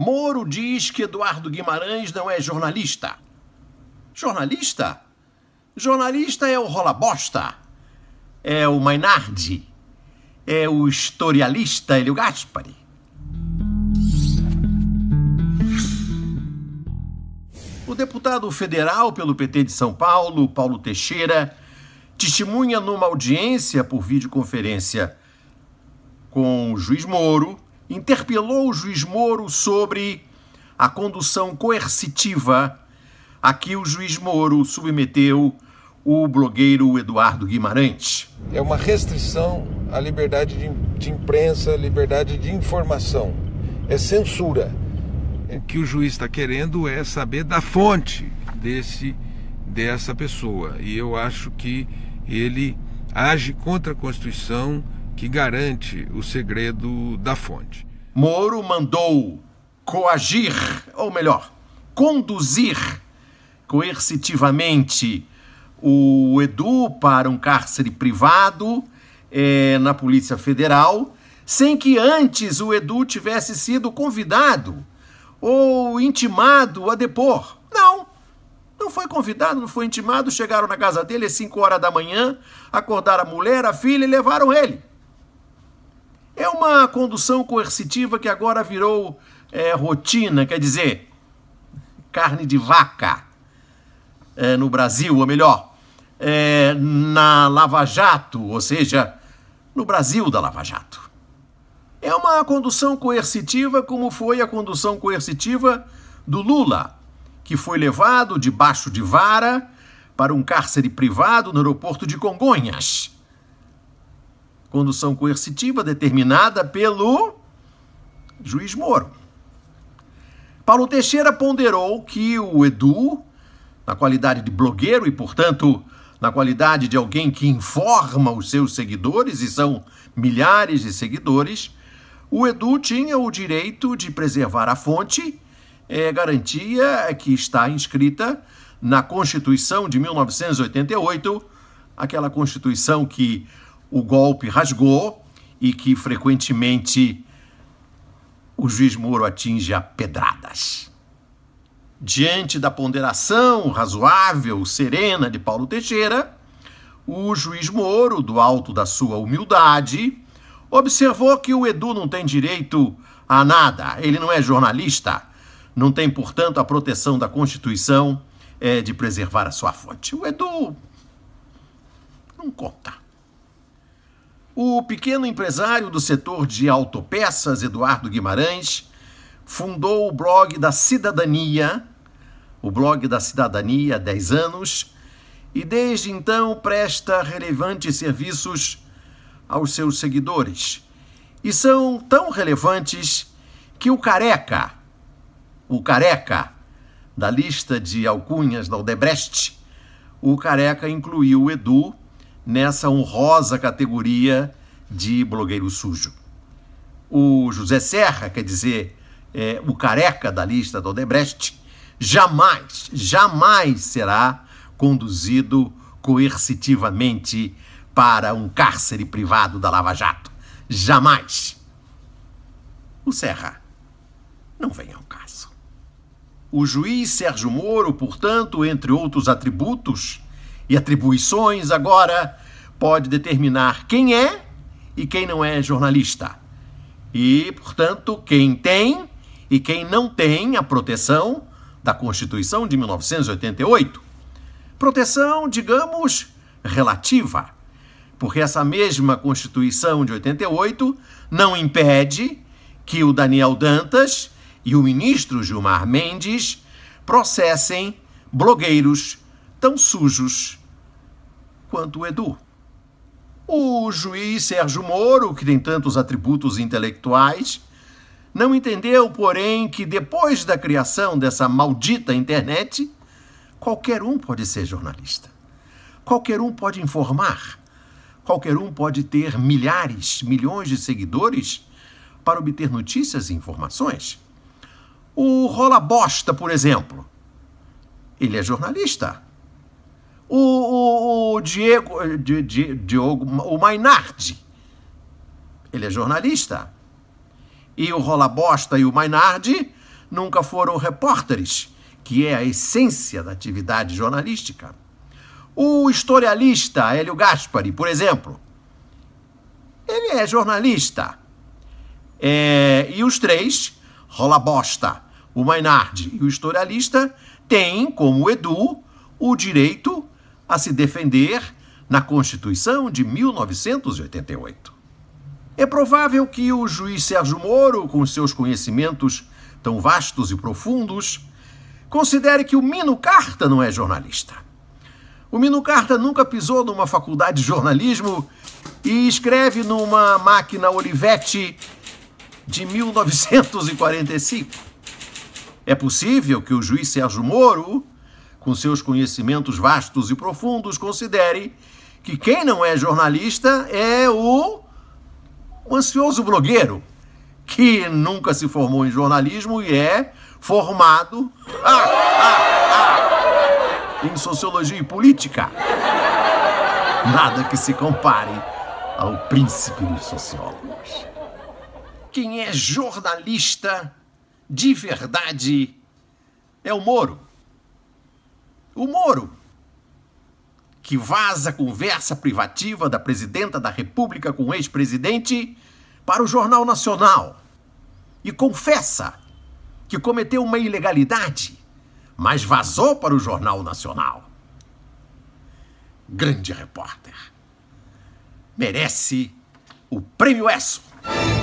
Moro diz que Eduardo Guimarães não é jornalista. Jornalista? Jornalista é o rola bosta, é o Mainardi, é o historialista Elio Gaspari. O deputado federal pelo PT de São Paulo, Paulo Teixeira, testemunha numa audiência por videoconferência com o juiz Moro interpelou o juiz Moro sobre a condução coercitiva a que o juiz Moro submeteu o blogueiro Eduardo Guimarães. É uma restrição à liberdade de, imprensa, liberdade de informação. É censura. O que o juiz está querendo é saber da fonte desse dessa pessoa. E eu acho que ele age contra a Constituição que garante o segredo da fonte. Moro mandou coagir, ou melhor, conduzir coercitivamente o Edu para um cárcere privado é, na Polícia Federal, sem que antes o Edu tivesse sido convidado ou intimado a depor. Não, não foi convidado, não foi intimado. Chegaram na casa dele às 5 horas da manhã, acordaram a mulher, a filha e levaram ele. É uma condução coercitiva que agora virou é, rotina, quer dizer, carne de vaca é, no Brasil, ou melhor, é, na Lava Jato, ou seja, no Brasil da Lava Jato. É uma condução coercitiva como foi a condução coercitiva do Lula, que foi levado debaixo de vara para um cárcere privado no aeroporto de Congonhas condução coercitiva determinada pelo juiz Moro. Paulo Teixeira ponderou que o Edu, na qualidade de blogueiro e, portanto, na qualidade de alguém que informa os seus seguidores, e são milhares de seguidores, o Edu tinha o direito de preservar a fonte, é, garantia é que está inscrita na Constituição de 1988, aquela Constituição que o golpe rasgou e que frequentemente o juiz Moro atinge a pedradas. Diante da ponderação razoável, serena de Paulo Teixeira, o juiz Moro, do alto da sua humildade, observou que o Edu não tem direito a nada, ele não é jornalista, não tem, portanto, a proteção da Constituição é, de preservar a sua fonte. O Edu O pequeno empresário do setor de autopeças, Eduardo Guimarães, fundou o blog da Cidadania, o blog da Cidadania há 10 anos, e desde então presta relevantes serviços aos seus seguidores. E são tão relevantes que o Careca, o Careca, da lista de alcunhas da Odebrecht, o Careca incluiu o Edu nessa honrosa categoria de blogueiro sujo. O José Serra, quer dizer, é, o careca da lista do Odebrecht, jamais, jamais será conduzido coercitivamente para um cárcere privado da Lava Jato. Jamais. O Serra não vem ao caso. O juiz Sérgio Moro, portanto, entre outros atributos, e atribuições agora pode determinar quem é e quem não é jornalista. E, portanto, quem tem e quem não tem a proteção da Constituição de 1988. Proteção, digamos, relativa, porque essa mesma Constituição de 88 não impede que o Daniel Dantas e o ministro Gilmar Mendes processem blogueiros tão sujos quanto o Edu. O juiz Sérgio Moro, que tem tantos atributos intelectuais, não entendeu, porém, que depois da criação dessa maldita internet, qualquer um pode ser jornalista. Qualquer um pode informar. Qualquer um pode ter milhares, milhões de seguidores para obter notícias e informações. O Rola Bosta, por exemplo, ele é jornalista. O, o, o Diego, eh, Diogo, o Mainardi. Ele é jornalista. E o Rola Bosta e o Mainardi nunca foram repórteres, que é a essência da atividade jornalística. O historialista Hélio Gaspari, por exemplo, ele é jornalista. É, e os três, Rola Bosta, o Mainardi e o historialista, têm como Edu o direito a se defender na Constituição de 1988. É provável que o juiz Sérgio Moro, com seus conhecimentos tão vastos e profundos, considere que o Mino Carta não é jornalista. O Mino Carta nunca pisou numa faculdade de jornalismo e escreve numa máquina Olivetti de 1945. É possível que o juiz Sérgio Moro com seus conhecimentos vastos e profundos, considere que quem não é jornalista é o, o ansioso blogueiro, que nunca se formou em jornalismo e é formado ah, ah, ah, em sociologia e política. Nada que se compare ao príncipe dos sociólogos. Quem é jornalista de verdade é o Moro. O Moro, que vaza conversa privativa da presidenta da República com o ex-presidente para o Jornal Nacional e confessa que cometeu uma ilegalidade, mas vazou para o Jornal Nacional. Grande repórter. Merece o Prêmio ESSO.